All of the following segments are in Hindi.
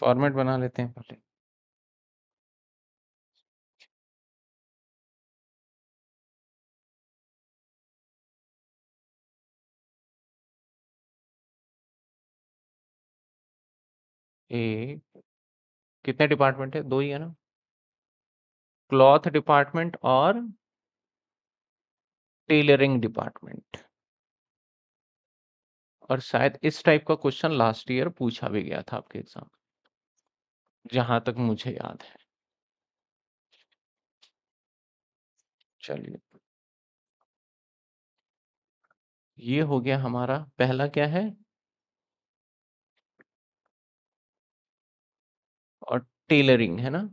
फॉर्मेट बना लेते हैं पहले ए कितने डिपार्टमेंट है दो ही है ना क्लॉथ डिपार्टमेंट और टेलरिंग डिपार्टमेंट और शायद इस टाइप का क्वेश्चन लास्ट ईयर पूछा भी गया था आपके एग्जाम जहां तक मुझे याद है। चलिए। ये हो गया हमारा पहला क्या है? और टेलरिंग, है ना?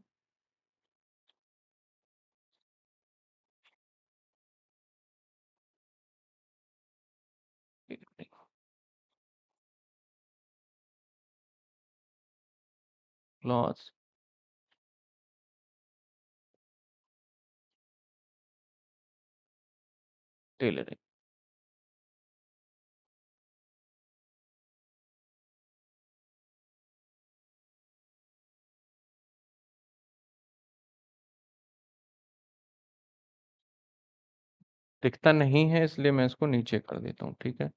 clause. tailoring दिखता नहीं है इसलिए मैं इसको नीचे कर देता हूँ ठीक है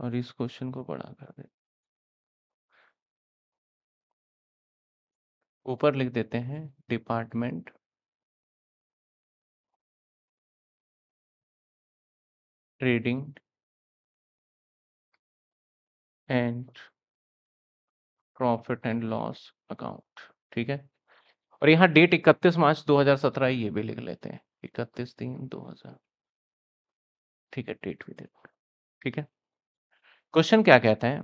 और इस क्वेश्चन को बड़ा कर देता हूँ ऊपर लिख देते हैं department trading and profit and loss account ठीक है और यहाँ डेट 31 मार्च 2017 ये भी लिख लेते हैं 31 तीन 2000 ठीक है डेट भी देखो ठीक है क्वेश्चन क्या कहता है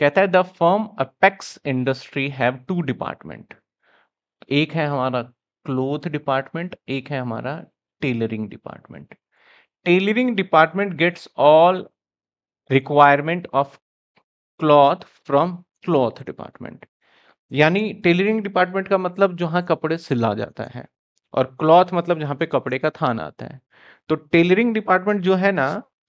कहता है the firm apex industry have two department एक है हमारा क्लोथ डिपार्टमेंट एक है हमारा tailoring department tailoring department gets all requirement of cloth from cloth department यानी टेलरिंग डिपार्टमेंट का मतलब जहां कपड़े सिला जाता है और क्लॉथ मतलब जहां पे कपड़े का थान आता है तो टेलरिंग डिपार्टमेंट जो है ना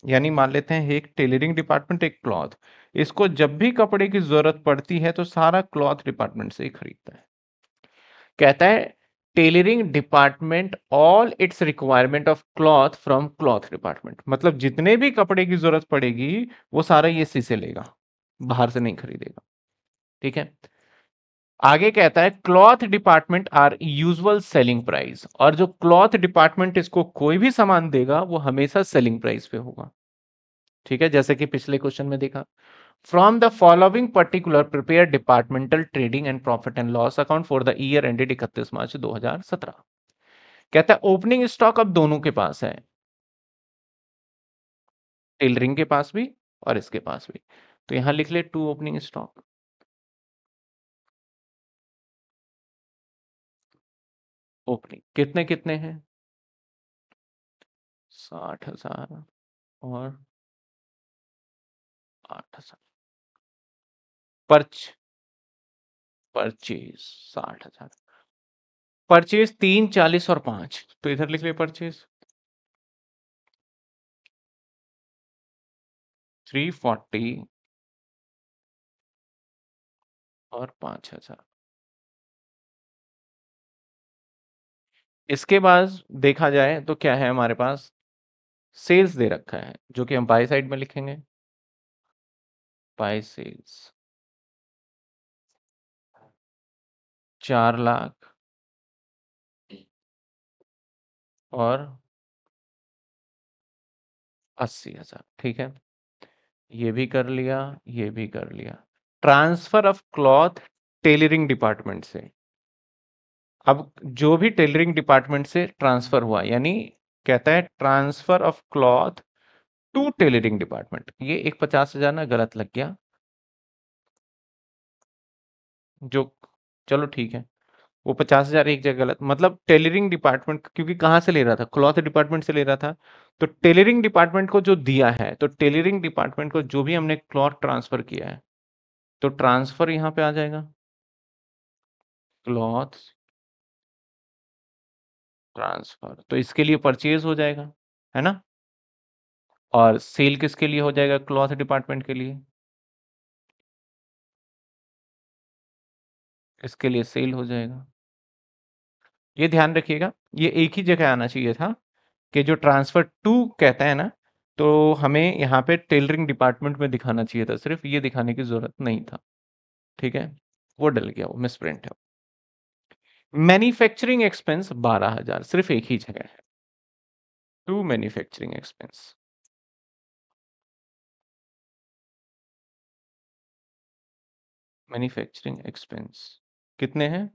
यानी मान लेते हैं एक टेलरिंग डिपार्टमेंट एक क्लॉथ इसको जब भी कपड़े की जरूरत पड़ती है तो सारा क्लॉथ डिपार्टमेंट से ही खरीदता है कहता है tailoring department all its requirement of cloth from cloth department मतलब जितने भी कपड़े की जरूरत पड़ेगी वो सारा ये सी से लेगा बाहर से नहीं खरीदेगा ठीक है आगे कहता है cloth department are usual selling price और जो क्लॉथ डिपार्टमेंट इसको कोई भी सामान देगा वो हमेशा सेलिंग प्राइस पे होगा ठीक है जैसे कि पिछले क्वेश्चन में देखा from the following particular prepare departmental trading and profit and loss account for the year ended 31 मार्च 2017 कहता है ओपनिंग स्टॉक अब दोनों के पास है टेलरिंग के पास भी और इसके पास भी तो यहां लिख ले टू ओपनिंग स्टॉक ओपनिंग कितने कितने हैं साठ हजार और आठ हजार परच परचेज साठ हजार परचेज तीन चालीस और पांच तो इधर लिख ले परचेज थ्री फोर्टी और पांच हजार इसके बाद देखा जाए तो क्या है हमारे पास सेल्स दे रखा है जो कि हम बाय साइड में लिखेंगे बाय सेल्स चार लाख और अस्सी हजार ठीक है ये भी कर लिया ये भी कर लिया transfer of cloth tailoring department से अब जो भी टेलरिंग डिपार्टमेंट से ट्रांसफर हुआ यानी कहता है transfer of cloth to tailoring department ये एक पचास हजार ना गलत लग गया जो चलो ठीक है वो पचास हजार एक जगह गलत मतलब टेलरिंग डिपार्टमेंट क्योंकि कहाँ से ले रहा था क्लॉथ डिपार्टमेंट से ले रहा था तो टेलरिंग डिपार्टमेंट को जो दिया है तो टेलरिंग डिपार्टमेंट को जो भी हमने क्लॉथ ट्रांसफर किया है तो ट्रांसफर यहाँ पे आ जाएगा क्लॉथ ट्रांसफर तो इसके लिए परचेज हो जाएगा है ना और सेल किसके लिए हो जाएगा क्लॉथ डिपार्टमेंट के लिए इसके लिए सेल हो जाएगा ये ध्यान रखिएगा ये एक ही जगह आना चाहिए था कि जो ट्रांसफर टू कहता है ना तो हमें यहाँ पे टेलरिंग डिपार्टमेंट में दिखाना चाहिए था सिर्फ ये दिखाने की जरूरत नहीं था ठीक है वो डल गया वो प्रिंट है मैन्युफैक्चरिंग एक्सपेंस बारह हजार सिर्फ एक ही जगह है to manufacturing expense manufacturing expense कितने हैं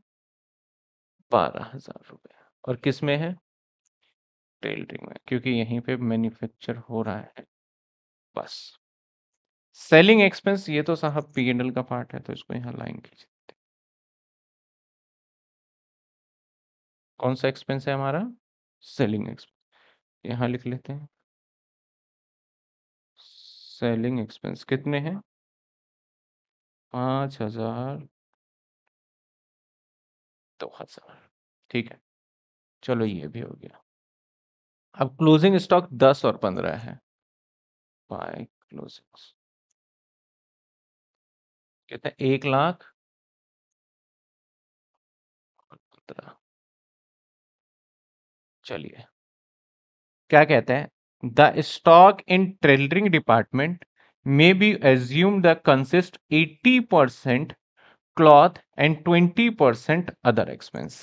बारह हजार रुपये और किस में है टेलरिंग में क्योंकि यहीं पे मैन्युफैक्चर हो रहा है बस सेलिंग एक्सपेंस ये तो साहब पी एंडल का पार्ट है तो इसको यहाँ लाइन खींच देते कौन सा एक्सपेंस है हमारा सेलिंग एक्सपेंस यहाँ लिख लेते हैं सेलिंग एक्सपेंस कितने हैं पाँच हजार तो खासा ठीक है चलो ये भी हो गया अब क्लोजिंग स्टॉक दस और पंद्रह है बाय क्लोजिंग हैं एक लाख पंद्रह चलिए क्या कहते हैं the stock in tailoring department may be assume the consist 80 percent cloth and 20 percent other expense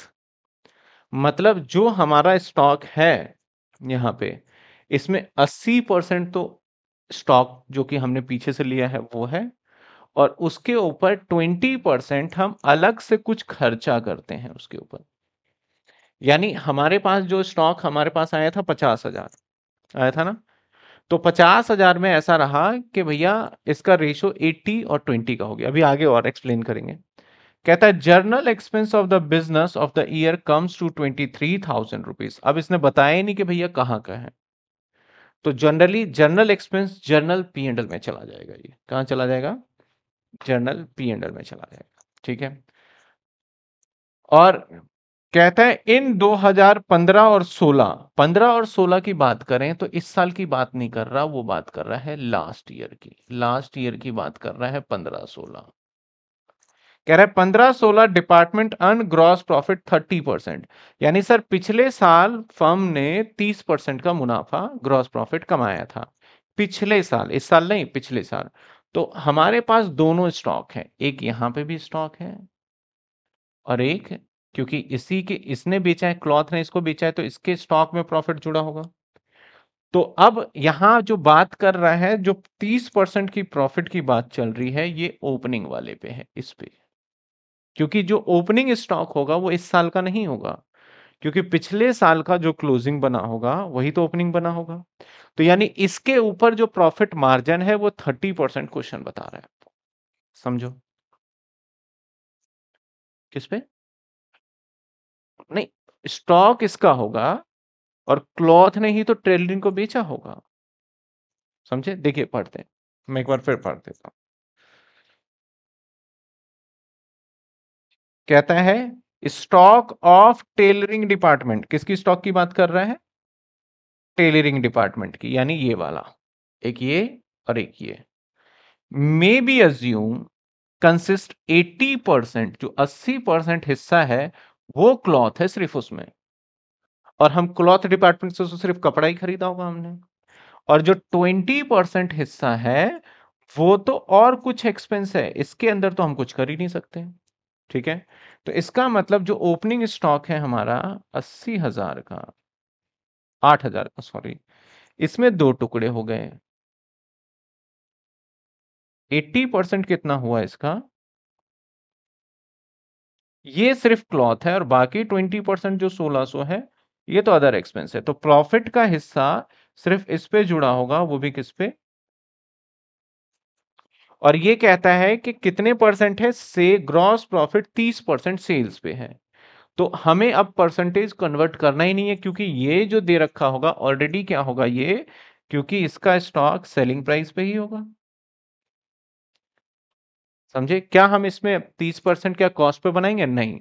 मतलब जो हमारा स्टॉक है यहाँ पे इसमें 80 परसेंट तो स्टॉक जो कि हमने पीछे से लिया है वो है और उसके ऊपर 20 परसेंट हम अलग से कुछ खर्चा करते हैं उसके ऊपर यानी हमारे पास जो स्टॉक हमारे पास आया था पचास हजार आया था ना तो पचास हजार में ऐसा रहा कि भैया इसका रेशो 80 और 20 का हो गया अभी आगे और एक्सप्लेन करेंगे कहता है general expense of the business of the year comes to twenty three thousand rupees अब इसने बताया ही नहीं कि भैया कहाँ का है तो generally general expense general P and L में चला जाएगा ये कहाँ चला जाएगा जर्नल पी एंडल में चला जाएगा ठीक है और कहते हैं इन 2015 और 16 15 और 16 की बात करें तो इस साल की बात नहीं कर रहा वो बात कर रहा है लास्ट ईयर की लास्ट ईयर की बात कर रहा है 15 16 कह रहा है 15 16 department earn gross profit 30 percent यानी सर पिछले साल फर्म ने 30 परसेंट का मुनाफा ग्रॉस प्रॉफिट कमाया था पिछले साल इस साल नहीं पिछले साल तो हमारे पास दोनों स्टॉक है एक यहां पर भी स्टॉक है और एक क्योंकि इसी के इसने बेचा है क्लॉथ ने इसको बेचा है तो इसके स्टॉक में प्रॉफिट जुड़ा होगा तो अब यहां जो बात कर रहा है जो तीस परसेंट की प्रॉफिट की बात चल रही है ये ओपनिंग वाले पे है इस पे क्योंकि जो ओपनिंग स्टॉक होगा वो इस साल का नहीं होगा क्योंकि पिछले साल का जो क्लोजिंग बना होगा वही तो ओपनिंग बना होगा तो यानी इसके ऊपर जो प्रॉफिट मार्जिन है वो थर्टी परसेंट क्वेश्चन बता रहा है आपको समझो किस पे नहीं स्टॉक इसका होगा और क्लॉथ ने ही तो ट्रेडिंग को बेचा होगा समझे देखिए पढ़ते हैं मैं एक बार फिर पढ़ देता हूं कहता है स्टॉक ऑफ टेलरिंग डिपार्टमेंट किसकी स्टॉक की बात कर रहे हैं टेलरिंग डिपार्टमेंट की यानी ये वाला एक ये और एक ये may be assume consist 80 percent जो 80 परसेंट हिस्सा है वो क्लॉथ है सिर्फ उसमें और हम क्लॉथ डिपार्टमेंट से सिर्फ कपड़ा ही खरीदा होगा हमने और जो ट्वेंटी परसेंट हिस्सा है वो तो और कुछ एक्सपेंस है इसके अंदर तो हम कुछ कर ही नहीं सकते ठीक है तो इसका मतलब जो ओपनिंग स्टॉक है हमारा अस्सी हजार का आठ हजार का सॉरी इसमें दो टुकड़े हो गए एट्टी परसेंट कितना हुआ इसका ये सिर्फ क्लॉथ है और बाकी ट्वेंटी परसेंट जो सोलह सो है ये तो अदर एक्सपेंस है तो प्रॉफिट का हिस्सा सिर्फ इस पे जुड़ा होगा वो भी किस पे और ये कहता है कि कितने परसेंट है से ग्रॉस प्रॉफिट तीस परसेंट सेल्स पे है तो हमें अब परसेंटेज कन्वर्ट करना ही नहीं है क्योंकि ये जो दे रखा होगा ऑलरेडी क्या होगा ये क्योंकि इसका स्टॉक सेलिंग प्राइस पे ही होगा समझे क्या हम इसमें तीस परसेंट क्या कॉस्ट पे बनाएंगे नहीं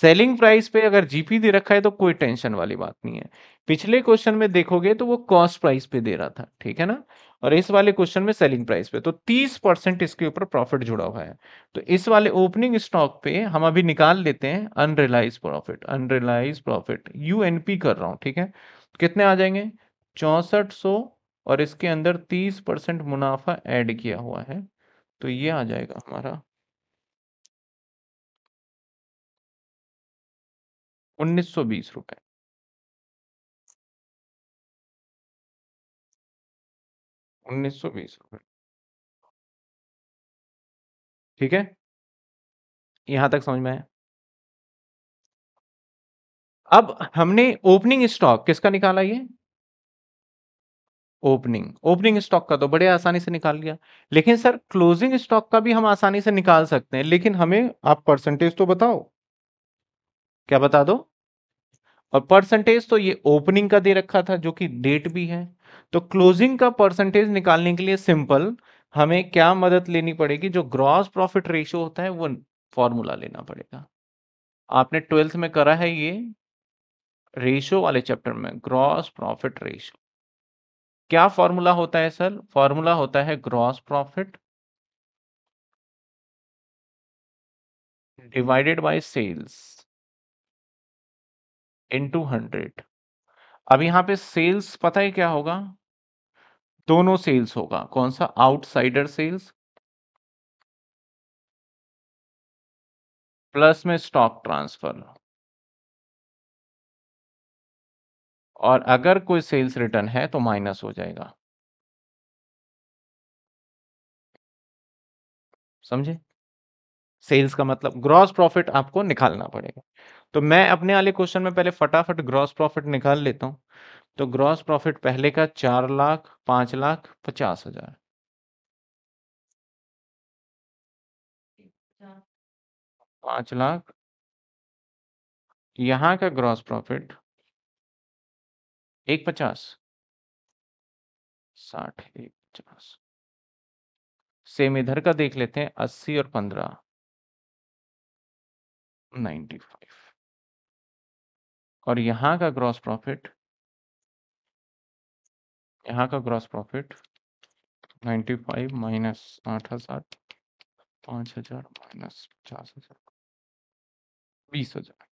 सेलिंग प्राइस पे अगर जीपी दे रखा है तो कोई टेंशन वाली बात नहीं है पिछले क्वेश्चन में देखोगे तो वो कॉस्ट प्राइस पे दे रहा था ठीक है ना और इस वाले क्वेश्चन में सेलिंग प्राइस पे तो 30 परसेंट इसके ऊपर प्रॉफिट जुड़ा हुआ है तो इस वाले ओपनिंग स्टॉक पे हम अभी निकाल लेते हैं unrealise profit unrealise profit use कर रहा हूं ठीक है कितने आ जाएंगे चौसठ और इसके अंदर तीस मुनाफा एड किया हुआ है तो ये आ जाएगा हमारा 1920 रुपए उन्नीस सौ बीस रुपए ठीक है यहां तक समझ में आया अब हमने ओपनिंग स्टॉक किसका निकाला ये ओपनिंग ओपनिंग स्टॉक का तो बड़े आसानी से निकाल लिया लेकिन सर क्लोजिंग स्टॉक का भी हम आसानी से निकाल सकते हैं लेकिन हमें आप परसेंटेज तो बताओ क्या बता दो और परसेंटेज तो ये ओपनिंग का दे रखा था जो कि डेट भी है तो क्लोजिंग का परसेंटेज निकालने के लिए सिंपल हमें क्या मदद लेनी पड़ेगी जो ग्रॉस प्रॉफिट रेशियो होता है वो फॉर्मूला लेना पड़ेगा आपने ट्वेल्थ में करा है ये रेशियो वाले चैप्टर में ग्रॉस प्रॉफिट रेशियो क्या फॉर्मूला होता है सर फॉर्मूला होता है gross profit divided by sales into hundred अब यहां पे सेल्स पता है क्या होगा दोनों सेल्स होगा कौन सा आउटसाइडर सेल्स प्लस में स्टॉक ट्रांसफर और अगर कोई सेल्स रिटर्न है तो माइनस हो जाएगा समझे सेल्स का मतलब ग्रॉस प्रॉफिट आपको निकालना पड़ेगा तो मैं अपने वाले क्वेश्चन में पहले फटाफट ग्रॉस प्रॉफिट निकाल लेता हूं तो ग्रॉस प्रॉफिट पहले का चार लाख पांच लाख पचास हजार पांच लाख यहां का ग्रॉस प्रॉफिट एक पचास साठ एक पचास सेम इधर का देख लेते हैं अस्सी और पंद्रह नाइन्टी फाइव और यहां का ग्रॉस प्रॉफिट यहां का gross profit ninety five minus आठ हजार पांच हजार माइनस पचास हजार बीस हजार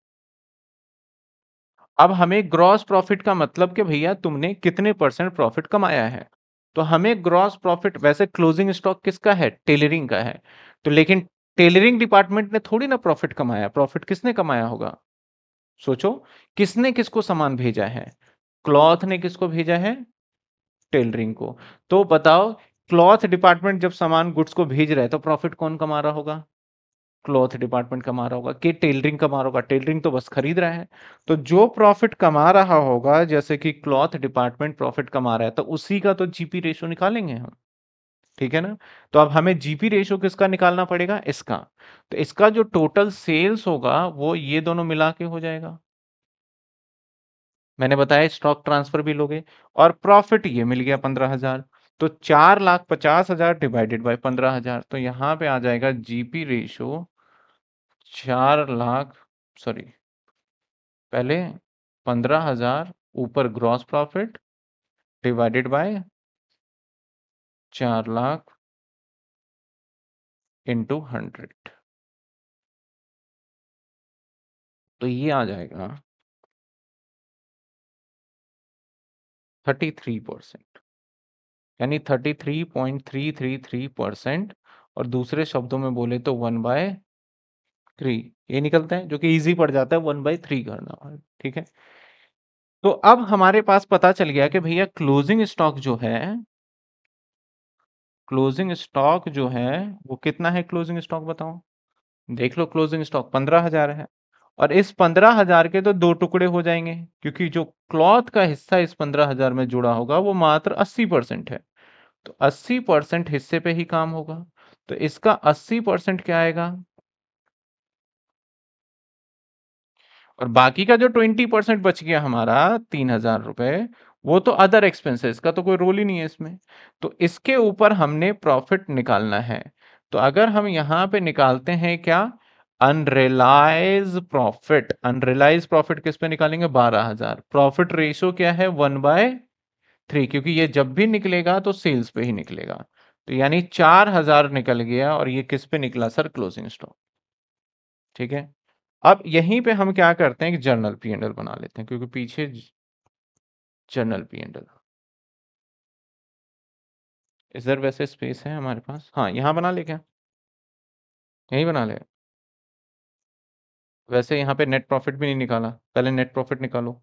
अब हमें ग्रॉस प्रॉफिट का मतलब कि भैया तुमने कितने परसेंट प्रॉफिट कमाया है तो हमें ग्रॉस प्रॉफिट वैसे क्लोजिंग स्टॉक किसका है टेलरिंग का है तो लेकिन टेलरिंग डिपार्टमेंट ने थोड़ी ना प्रॉफिट कमाया प्रॉफिट किसने कमाया होगा सोचो किसने किसको सामान भेजा है क्लॉथ ने किसको भेजा है टेलरिंग को तो बताओ क्लॉथ डिपार्टमेंट जब सामान गुड्स को भेज रहा है तो प्रॉफिट कौन कमा रहा होगा क्लॉथ डिपार्टमेंट कमा रहा होगा कि टेलरिंग कमा रहा होगा टेलरिंग तो बस खरीद रहा है तो जो प्रॉफिट कमा रहा होगा जैसे कि क्लॉथ डिपार्टमेंट प्रॉफिट कमा रहा है तो उसी का तो जीपी रेशो निकालेंगे हम ठीक है ना तो अब हमें जीपी रेशो किसका निकालना पड़ेगा इसका तो इसका जो टोटल सेल्स होगा वो ये दोनों मिला के हो जाएगा मैंने बताया स्टॉक ट्रांसफर भी लोगे और प्रॉफिट ये मिल गया पंद्रह हजार तो चार लाख पचास हजार डिवाइडेड बाय पंद्रह हजार तो यहां पे आ जाएगा जीपी रेशो चार लाख सॉरी पहले पंद्रह हजार ऊपर ग्रॉस प्रॉफिट डिवाइडेड बाय चार लाख इंटू हंड्रेड तो ये आ जाएगा थर्टी थ्री परसेंट यानी thirty three point three three three percent और दूसरे शब्दों में बोले तो वन बाय थ्री ये निकलता है जो कि इजी पड़ जाता है वन बाई थ्री करना ठीक है तो अब हमारे पास पता चल गया कि भैया क्लोजिंग स्टॉक जो है क्लोजिंग स्टॉक जो है वो कितना है क्लोजिंग स्टॉक बताओ देख लो क्लोजिंग स्टॉक पंद्रह हजार है और इस पंद्रह हजार के तो दो टुकड़े हो जाएंगे क्योंकि जो क्लॉथ का हिस्सा इस पंद्रह हजार में जुड़ा होगा वो मात्र अस्सी परसेंट है तो अस्सी परसेंट हिस्से पे ही काम होगा तो इसका अस्सी परसेंट क्या आएगा और बाकी का जो ट्वेंटी परसेंट बच गया हमारा तीन हजार रुपए वो तो अदर एक्सपेंसेस का तो कोई रोल ही नहीं है इसमें तो इसके ऊपर हमने प्रॉफिट निकालना है तो अगर हम यहाँ पे निकालते हैं क्या अनरियलाइज प्रॉफिट अनरियलाइज प्रॉफिट किस पे निकालेंगे बारह हजार प्रॉफिट रेशो क्या है वन बाय थ्री क्योंकि ये जब भी निकलेगा तो सेल्स पे ही निकलेगा तो यानी चार हजार निकल गया और ये किस पे निकला सर क्लोजिंग स्टॉक ठीक है अब यहीं पे हम क्या करते हैं कि जर्नल पी एंडल बना लेते हैं क्योंकि पीछे जर्नल पी एंडल इधर वैसे स्पेस है हमारे पास हाँ यहाँ बना ले क्या यहीं बना ले वैसे यहाँ पे नेट प्रॉफिट भी नहीं निकाला पहले नेट प्रॉफिट निकालो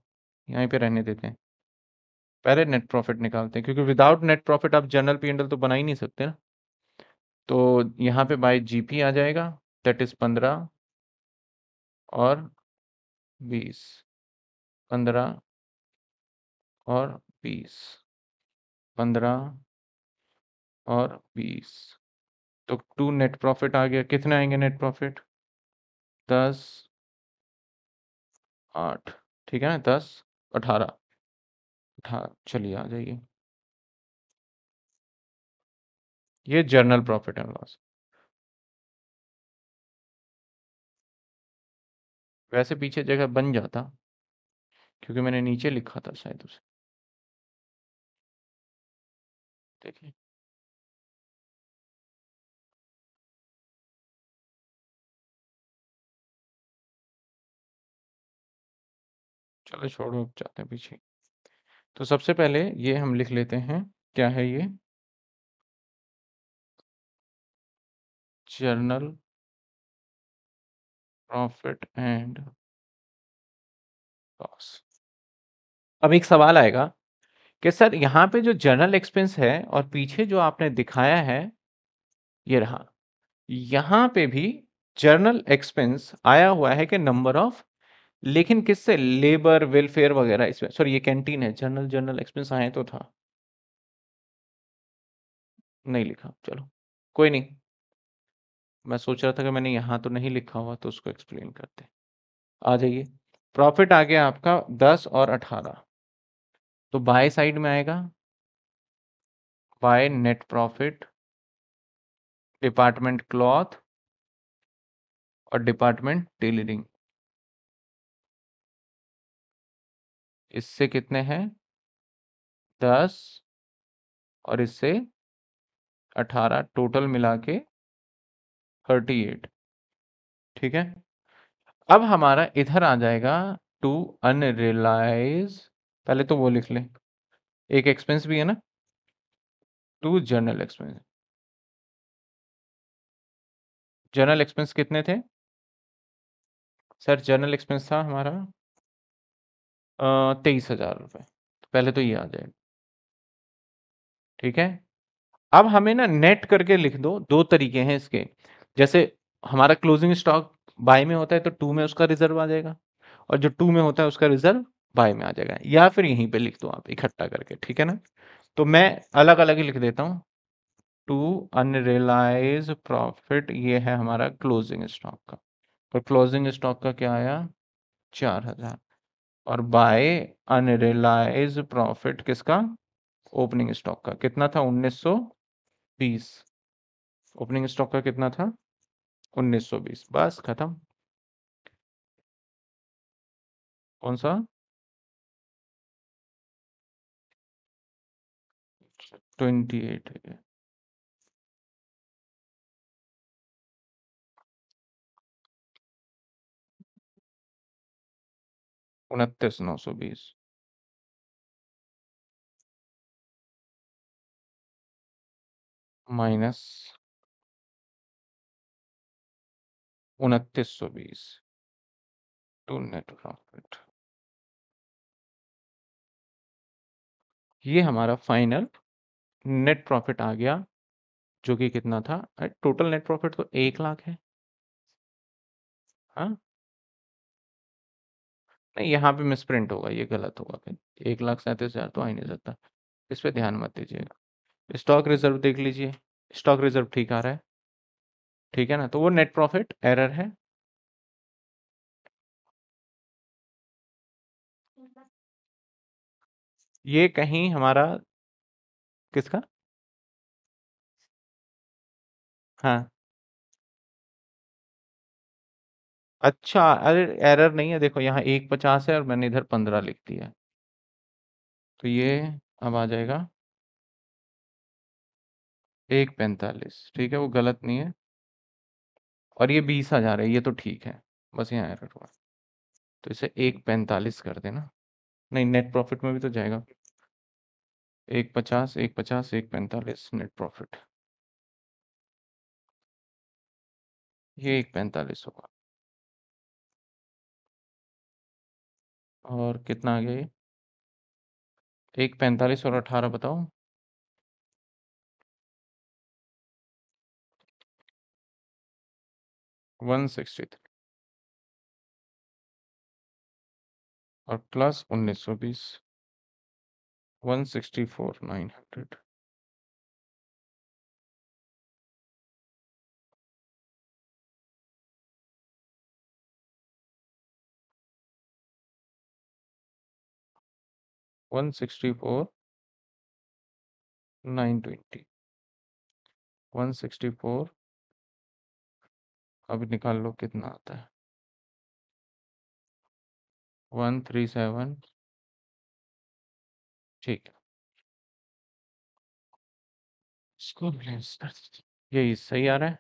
यहीं पे रहने देते हैं पहले नेट प्रॉफिट निकालते हैं क्योंकि विदाउट नेट प्रॉफिट आप जर्नल पी एंडल तो बना ही नहीं सकते ना तो यहाँ पे बाय जीपी आ जाएगा दैट इज़ पंद्रह और बीस पंद्रह और बीस पंद्रह और बीस तो टू नेट प्रॉफिट आ गया कितने आएंगे नेट प्रॉफिट दस आठ ठीक है ना दस अठारह अठारह चलिए आ जाइए ये जर्नल प्रॉफिट एंड लॉस वैसे पीछे जगह बन जाता क्योंकि मैंने नीचे लिखा था शायद उसे देखिए चलो छोड़ो जाते हैं पीछे तो सबसे पहले ये हम लिख लेते हैं क्या है ये जर्नल प्रॉफिट एंड लॉस अब एक सवाल आएगा कि सर यहाँ पे जो जनरल एक्सपेंस है और पीछे जो आपने दिखाया है ये रहा यहाँ पे भी जर्नल एक्सपेंस आया हुआ है कि नंबर ऑफ लेकिन किससे लेबर वेलफेयर वगैरह इसमें सॉरी ये कैंटीन है जर्नल जर्नल एक्सपेंस आए तो था नहीं लिखा चलो कोई नहीं मैं सोच रहा था कि मैंने यहाँ तो नहीं लिखा हुआ तो उसको एक्सप्लेन करते आ जाइए प्रॉफिट आ गया आपका दस और अठारह तो बाय साइड में आएगा by net profit department cloth और डिपार्टमेंट टेलरिंग इससे कितने हैं दस और इससे अठारह टोटल मिला के थर्टी एट ठीक है अब हमारा इधर आ जाएगा टू अनरियलाइज पहले तो वो लिख ले एक एक्सपेंस भी है ना to general expense general expense कितने थे सर जर्नल एक्सपेंस था हमारा तेईस हजार रुपये तो पहले तो ये आ जाएगा ठीक है अब हमें ना नेट करके लिख दो दो तरीके हैं इसके जैसे हमारा क्लोजिंग स्टॉक बाय में होता है तो टू में उसका रिजर्व आ जाएगा और जो टू में होता है उसका रिजर्व बाय में आ जाएगा या फिर यहीं पे लिख दो आप इकट्ठा करके ठीक है ना तो मैं अलग अलग ही लिख देता हूँ टू अनरियलाइज प्रॉफिट ये है हमारा क्लोजिंग स्टॉक का और क्लोजिंग स्टॉक का क्या आया चार हजार और बाय अनरियलाइज प्रॉफिट किसका ओपनिंग स्टॉक का कितना था उन्नीस सौ बीस ओपनिंग स्टॉक का कितना था 1920 बस खत्म कौन सा ट्वेंटी एट है उनतीस नौ सौ बीस माइनस उनतीस सौ बीस टू नेट प्रॉफिट ये हमारा फाइनल नेट प्रॉफिट आ गया जो कि कितना था टोटल नेट प्रॉफिट तो एक लाख है हाँ नहीं यहाँ पे मिसप्रिंट होगा ये गलत होगा फिर एक लाख सैंतीस हज़ार तो आ ही नहीं सकता इस पर ध्यान मत दीजिएगा स्टॉक रिजर्व देख लीजिए स्टॉक रिजर्व ठीक आ रहा है ठीक है ना तो वो नेट प्रॉफिट एरर है ये कहीं हमारा किसका हाँ अच्छा अरे एरर नहीं है देखो यहाँ एक पचास है और मैंने इधर पंद्रह लिख दिया तो ये अब आ जाएगा एक पैंतालीस ठीक है वो गलत नहीं है और ये बीस हज़ार है ये तो ठीक है बस यहाँ एरर हुआ तो इसे एक पैंतालीस कर देना नहीं नेट प्रॉफिट में भी तो जाएगा एक पचास एक पचास एक पैंतालीस नेट प्रॉफिट ये एक पैंतालीस होगा और कितना आ गया ये एक पैंतालीस और अठारह बताओ 163 class 1920 164900 164 920 164 अभी निकाल लो कितना आता है वन थ्री सेवन ठीक है इसको यही सही आ रहा है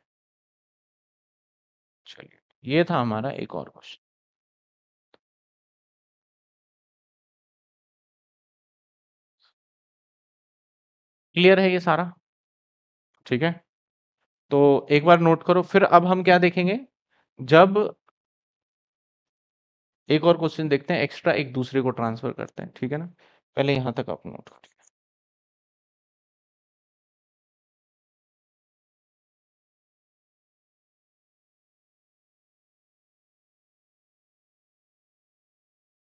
चलिए ये था हमारा एक और क्वेश्चन क्लियर है ये सारा ठीक है तो एक बार नोट करो फिर अब हम क्या देखेंगे जब एक और क्वेश्चन देखते हैं एक्स्ट्रा एक दूसरे को ट्रांसफर करते हैं ठीक है ना पहले यहां तक आप नोट करिए